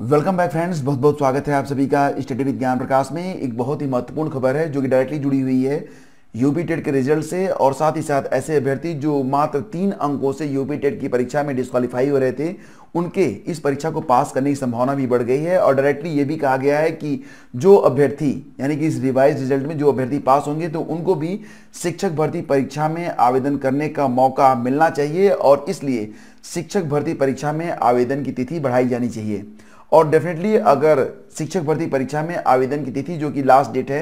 welcome back friends बहुत बहुत स्वागत है आप सभी का स्टडी विद ज्ञान प्रकाश में एक बहुत ही महत्वपूर्ण खबर है जो कि डायरेक्टली जुड़ी हुई है यूपी टेट के रिजल्ट से और साथ ही साथ ऐसे अभ्यर्थी जो मात्र तीन अंकों से यूपी टेट की परीक्षा में डिस्कालीफाई हो रहे थे उनके इस परीक्षा को पास करने की संभावना भी बढ़ गई है और डायरेक्टली ये भी कहा गया है कि जो अभ्यर्थी यानी कि इस रिवाइज रिजल्ट में जो अभ्यर्थी पास होंगे तो उनको भी शिक्षक भर्ती परीक्षा में आवेदन करने का मौका मिलना चाहिए और इसलिए शिक्षक भर्ती परीक्षा में आवेदन की तिथि बढ़ाई जानी चाहिए और डेफिनेटली अगर शिक्षक भर्ती परीक्षा में आवेदन की तिथि जो कि लास्ट डेट है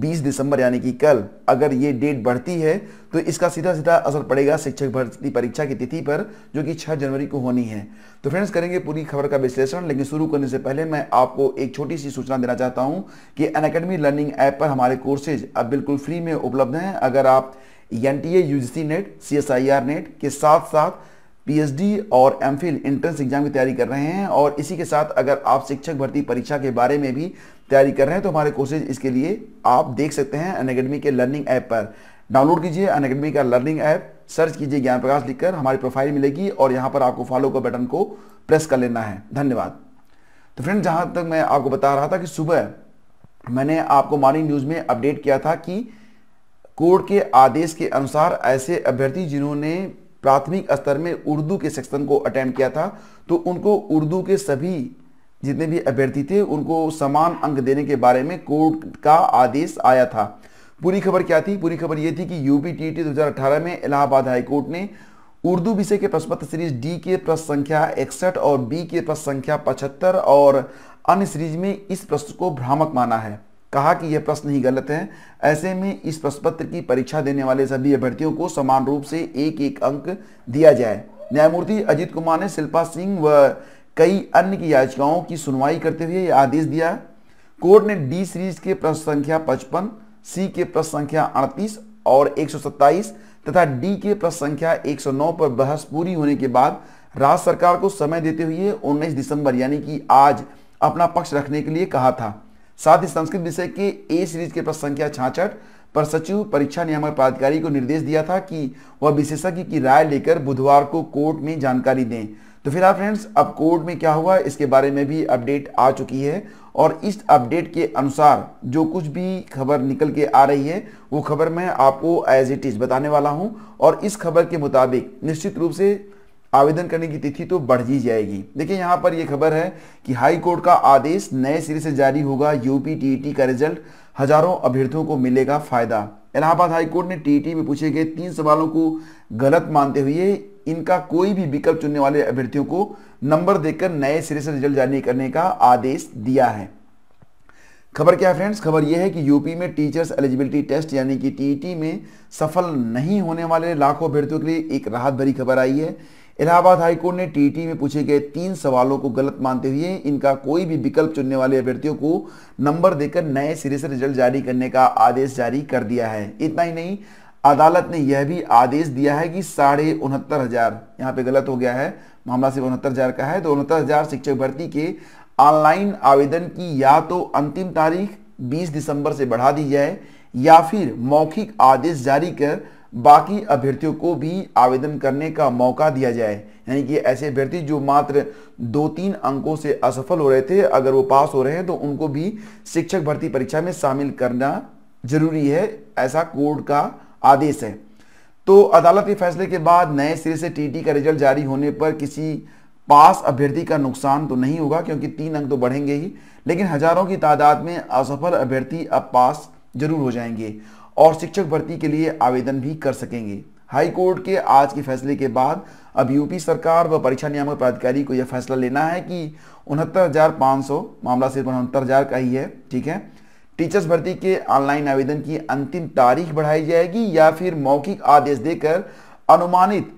20 दिसंबर यानी कि कल अगर ये डेट बढ़ती है तो इसका सीधा सीधा असर पड़ेगा शिक्षक भर्ती परीक्षा की तिथि पर जो कि 6 जनवरी को होनी है तो फ्रेंड्स करेंगे पूरी खबर का विश्लेषण लेकिन शुरू करने से पहले मैं आपको एक छोटी सी सूचना देना चाहता हूँ कि अन लर्निंग ऐप पर हमारे कोर्सेज अब बिल्कुल फ्री में उपलब्ध हैं अगर आप N T A net C net के साथ साथ पीएचडी और एमफिल एंट्रेंस एग्जाम की तैयारी कर रहे हैं और इसी के साथ अगर आप शिक्षक भर्ती परीक्षा के बारे में भी तैयारी कर रहे हैं तो हमारे कोर्सेज इसके लिए आप देख सकते हैं अनकेडमी के लर्निंग ऐप पर डाउनलोड कीजिए अनकेडमी का लर्निंग ऐप सर्च कीजिए ज्ञान प्रकाश लिखकर हमारी प्रोफाइल मिलेगी और यहाँ पर आपको फॉलो का बटन को प्रेस कर लेना है धन्यवाद तो फ्रेंड जहाँ तक मैं आपको बता रहा था कि सुबह मैंने आपको मॉर्निंग न्यूज़ में अपडेट किया था कि कोर्ट के आदेश के अनुसार ऐसे अभ्यर्थी जिन्होंने प्राथमिक स्तर में उर्दू के सेक्शन को अटेंड किया था तो उनको उर्दू के सभी जितने भी अभ्यर्थी थे उनको समान अंक देने के बारे में कोर्ट का आदेश आया था पूरी खबर क्या थी पूरी खबर ये थी कि यूपी टी टी दो में इलाहाबाद हाईकोर्ट ने उर्दू विषय के प्रश्नपत्र सीरीज डी के प्रश्न संख्या इकसठ और बी के प्रश्न संख्या पचहत्तर और अन्य सीरीज में इस प्रश्न को भ्रामक माना है कहा कि यह प्रश्न ही गलत है ऐसे में इस प्रश्न पत्र की परीक्षा देने वाले सभी अभ्यर्थियों को समान रूप से एक एक अंक दिया जाए न्यायमूर्ति अजित कुमार ने शिल्पा सिंह व कई अन्य की याचिकाओं की सुनवाई करते हुए यह आदेश दिया कोर्ट ने डी सीरीज के प्रश्न संख्या पचपन सी के प्रश्न संख्या अड़तीस और एक तथा डी के प्रश्न संख्या 109 पर बहस पूरी होने के बाद राज्य सरकार को समय देते हुए 19 दिसंबर यानी कि आज अपना पक्ष रखने के लिए कहा था साथ ही संस्कृत विषय के ए सीरीज के प्रश्न संख्या छाछठ पर सचिव परीक्षा नियामक प्राधिकारी को निर्देश दिया था कि वह विशेषज्ञ की राय लेकर बुधवार को कोर्ट में जानकारी दें तो फिलहाल फ्रेंड्स अब कोर्ट में क्या हुआ इसके बारे में भी अपडेट आ चुकी है और इस अपडेट के अनुसार जो कुछ भी खबर निकल के आ रही है वो खबर मैं आपको एज इट इज़ बताने वाला हूँ और इस खबर के मुताबिक निश्चित रूप से आवेदन करने की तिथि तो बढ़ ही जाएगी देखिए यहाँ पर यह खबर है कि हाई कोर्ट का आदेश नए सिरे से जारी होगा यूपी टीईटी का रिजल्ट हजारों अभ्यर्थियों को मिलेगा फायदा इलाहाबाद हाईकोर्ट ने टीटी में पूछे गए तीन सवालों को गलत मानते हुए इनका कोई भी विकल्प चुनने वाले अभ्यर्थियों को नंबर देकर नए सिरे से रिजल्ट जारी करने का आदेश दिया है खबर क्या है फ्रेंड्स खबर यह है कि यूपी में टीचर्स एलिजिबिलिटी टेस्ट यानी कि टीईटी में सफल नहीं होने वाले लाखों अभ्यर्थियों के लिए एक राहत भरी खबर आई है इलाहाबाद हाईकोर्ट ने टीटी में पूछे गए तीन सवालों को गलत मानते हुए इनका कोई भी विकल्प चुनने वाले अभ्यर्थियों को नंबर देकर नए सिरे से रिजल्ट जारी करने का आदेश जारी कर दिया है इतना ही नहीं अदालत ने यह भी आदेश दिया है कि साढ़े उनहत्तर हजार यहाँ पे गलत हो गया है मामला सिर्फ उनहत्तर हजार का है तो उनहत्तर हजार शिक्षक भर्ती के ऑनलाइन आवेदन की या तो अंतिम तारीख 20 दिसंबर से बढ़ा दी जाए या फिर मौखिक आदेश जारी कर बाकी अभ्यर्थियों को भी आवेदन करने का मौका दिया जाए यानी कि ऐसे अभ्यर्थी जो मात्र दो तीन अंकों से असफल हो रहे थे अगर वो पास हो रहे हैं तो उनको भी शिक्षक भर्ती परीक्षा में शामिल करना जरूरी है ऐसा कोर्ट का आदेश है तो अदालत के फैसले के बाद नए सिरे से टीटी का रिजल्ट जारी होने पर किसी पास अभ्यर्थी का नुकसान तो नहीं होगा क्योंकि तीन अंक तो बढ़ेंगे ही लेकिन हजारों की तादाद में असफल अभ्यर्थी अब पास जरूर हो जाएंगे और शिक्षक भर्ती के लिए आवेदन भी कर सकेंगे हाई कोर्ट के आज के फैसले के बाद अब यूपी सरकार व परीक्षा नियामक प्राधिकारी को यह फैसला लेना है कि उनहत्तर मामला सिर्फ उनहत्तर का ही है ठीक है टीचर्स भर्ती के ऑनलाइन आवेदन की अंतिम तारीख बढ़ाई जाएगी या फिर मौखिक आदेश देकर अनुमानित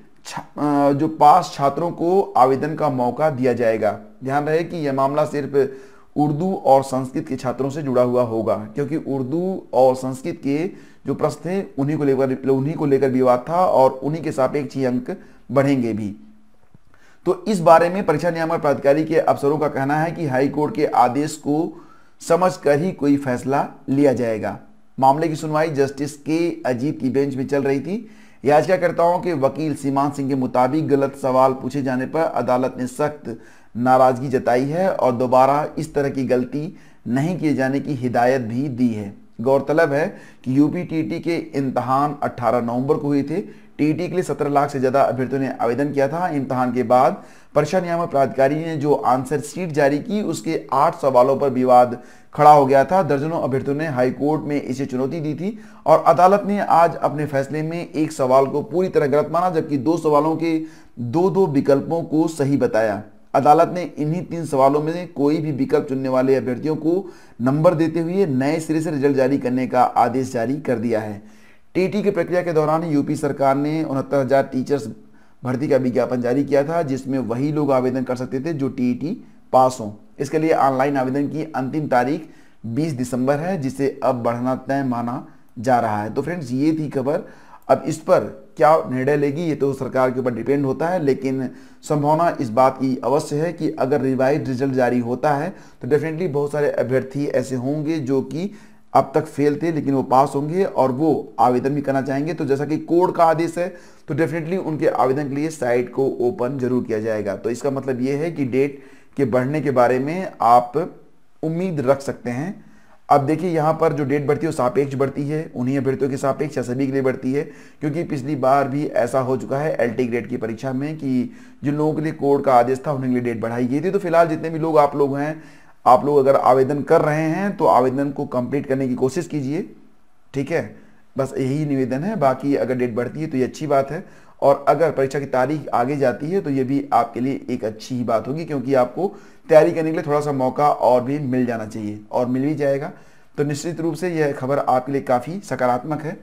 जो पास छात्रों को आवेदन का मौका दिया जाएगा ध्यान रहे कि यह मामला सिर्फ उर्दू और संस्कृत के छात्रों से जुड़ा हुआ होगा क्योंकि उर्दू और संस्कृत के जो प्रश्न थे उन्हीं को लेकर उन्हीं को लेकर विवाद था और उन्हीं के सापेक्ष ही अंक बढ़ेंगे भी तो इस बारे में परीक्षा नियामक प्राधिकारी के अफसरों का कहना है कि हाईकोर्ट के आदेश को समझ कर ही कोई फैसला लिया जाएगा मामले की सुनवाई जस्टिस के अजीत की बेंच में चल रही थी याचिकाकर्ताओं के वकील सीमांत सिंह के मुताबिक गलत सवाल पूछे जाने पर अदालत ने सख्त नाराजगी जताई है और दोबारा इस तरह की गलती नहीं किए जाने की हिदायत भी दी है गौरतलब है कि यूपी टीटी के इम्तहान 18 नवंबर को हुए थे टीटी के लिए 17 लाख से ज़्यादा अभ्यर्थियों ने आवेदन किया था इम्तहान के बाद परीक्षा नियामक प्राधिकारी ने जो आंसर शीट जारी की उसके आठ सवालों पर विवाद खड़ा हो गया था दर्जनों अभ्यर्थियों ने हाईकोर्ट में इसे चुनौती दी थी और अदालत ने आज अपने फैसले में एक सवाल को पूरी तरह गलत माना जबकि दो सवालों के दो दो विकल्पों को सही बताया अदालत ने इन्हीं तीन सवालों में कोई भी विकल्प चुनने वाले अभ्यर्थियों को नंबर देते हुए नए सिरे से रिजल्ट जारी करने का आदेश जारी कर दिया है टीटी की प्रक्रिया के दौरान यूपी सरकार ने उनहत्तर हजार टीचर्स भर्ती का विज्ञापन जारी किया था जिसमें वही लोग आवेदन कर सकते थे जो टीईटी पास हों इसके लिए ऑनलाइन आवेदन की अंतिम तारीख 20 दिसंबर है जिसे अब बढ़ना तय माना जा रहा है तो फ्रेंड्स ये थी खबर अब इस पर क्या निर्णय लेगी ये तो सरकार के ऊपर डिपेंड होता है लेकिन संभावना इस बात की अवश्य है कि अगर रिवाइज रिजल्ट जारी होता है तो डेफिनेटली बहुत सारे अभ्यर्थी ऐसे होंगे जो कि अब तक फेल थे लेकिन वो पास होंगे और वो आवेदन भी करना चाहेंगे तो जैसा कि कोर्ट का आदेश है तो डेफिनेटली उनके आवेदन के लिए साइट को ओपन जरूर किया जाएगा तो इसका मतलब ये है कि डेट के बढ़ने के बारे में आप उम्मीद रख सकते हैं अब देखिए यहाँ पर जो डेट बढ़ती है वो सापेक्ष बढ़ती है उन्हीं अभ्यर्थियों के सापेक्ष या सभी के लिए बढ़ती है क्योंकि पिछली बार भी ऐसा हो चुका है एल टी ग्रेड की परीक्षा में कि जिन लोगों के लिए कोड का आदेश था उन्हें लिए डेट बढ़ाई गई थी तो फिलहाल जितने भी लोग आप लोग हैं आप लोग अगर आवेदन कर रहे हैं तो आवेदन को कंप्लीट करने की कोशिश कीजिए ठीक है बस यही निवेदन है बाकी अगर डेट बढ़ती है तो ये अच्छी बात है और अगर परीक्षा की तारीख आगे जाती है तो ये भी आपके लिए एक अच्छी ही बात होगी क्योंकि आपको तैयारी करने के लिए थोड़ा सा मौका और भी मिल जाना चाहिए और मिल भी जाएगा तो निश्चित रूप से यह खबर आपके लिए काफ़ी सकारात्मक है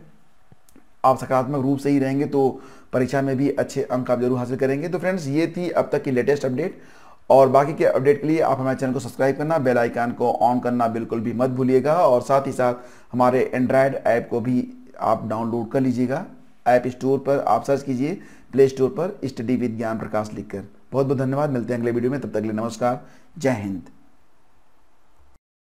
आप सकारात्मक रूप से ही रहेंगे तो परीक्षा में भी अच्छे अंक आप जरूर हासिल करेंगे तो फ्रेंड्स ये थी अब तक की लेटेस्ट अपडेट और बाकी के अपडेट के लिए आप हमारे चैनल को सब्सक्राइब करना बेल आइकन को ऑन करना बिल्कुल भी मत भूलिएगा और साथ ही साथ हमारे एंड्रायड ऐप को भी आप डाउनलोड कर लीजिएगा ऐप स्टोर पर आप सर्च कीजिए प्ले स्टोर पर स्टडी विद ज्ञान प्रकाश लिखकर बहुत बहुत धन्यवाद मिलते हैं अगले वीडियो में तब तक ले नमस्कार जय हिंद